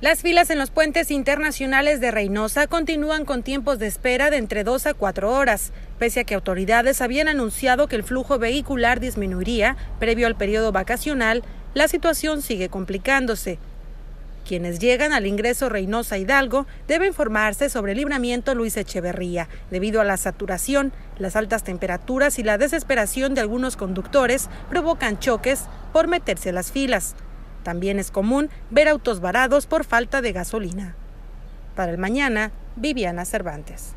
Las filas en los puentes internacionales de Reynosa continúan con tiempos de espera de entre dos a cuatro horas, pese a que autoridades habían anunciado que el flujo vehicular disminuiría previo al periodo vacacional, la situación sigue complicándose. Quienes llegan al ingreso Reynosa Hidalgo deben informarse sobre el libramiento Luis Echeverría, debido a la saturación, las altas temperaturas y la desesperación de algunos conductores provocan choques por meterse a las filas. También es común ver autos varados por falta de gasolina. Para el mañana, Viviana Cervantes.